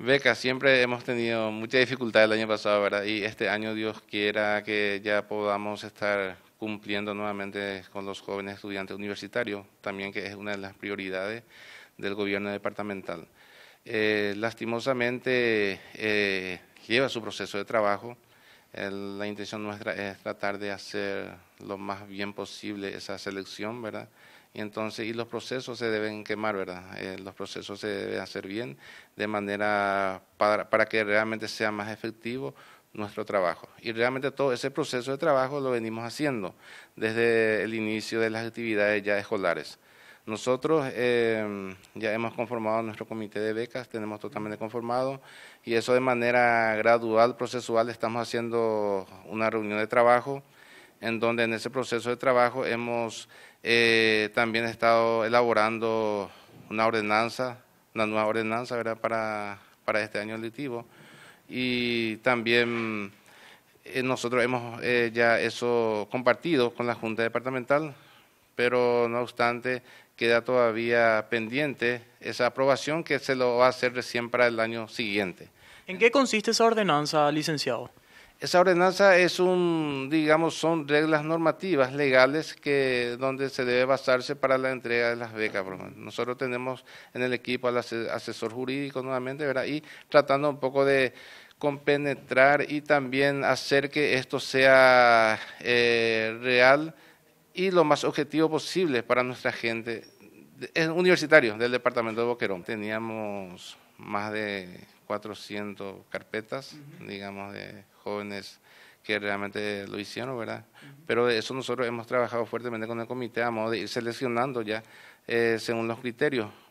Beca, siempre hemos tenido mucha dificultad el año pasado, ¿verdad? Y este año Dios quiera que ya podamos estar cumpliendo nuevamente con los jóvenes estudiantes universitarios, también que es una de las prioridades del gobierno departamental. Eh, lastimosamente eh, lleva su proceso de trabajo la intención nuestra es tratar de hacer lo más bien posible esa selección, ¿verdad? Y entonces, y los procesos se deben quemar, ¿verdad? Eh, los procesos se deben hacer bien, de manera para que realmente sea más efectivo nuestro trabajo. Y realmente todo ese proceso de trabajo lo venimos haciendo desde el inicio de las actividades ya escolares. Nosotros em, ya hemos conformado nuestro comité de becas, tenemos totalmente conformado y eso de manera gradual, procesual, estamos haciendo una reunión de trabajo en donde en ese proceso de trabajo hemos eh, también estado elaborando una ordenanza, una nueva ordenanza Para, este año auditivo. y también eh, nosotros hemos eh, ya eso compartido con la Junta Departamental pero no obstante queda todavía pendiente esa aprobación que se lo va a hacer recién para el año siguiente. ¿En qué consiste esa ordenanza, licenciado? Esa ordenanza es un, digamos, son reglas normativas legales donde se debe basarse para la entrega de las becas. Nosotros tenemos en el equipo al asesor jurídico nuevamente, Y tratando un poco de compenetrar y también hacer que esto sea eh, real y lo más objetivo posible para nuestra gente. Es universitario del departamento de Boquerón. Teníamos más de 400 carpetas, digamos, de jóvenes que realmente lo hicieron, ¿verdad? Pero eso nosotros hemos trabajado fuertemente con el comité a modo de ir seleccionando ya eh, según los criterios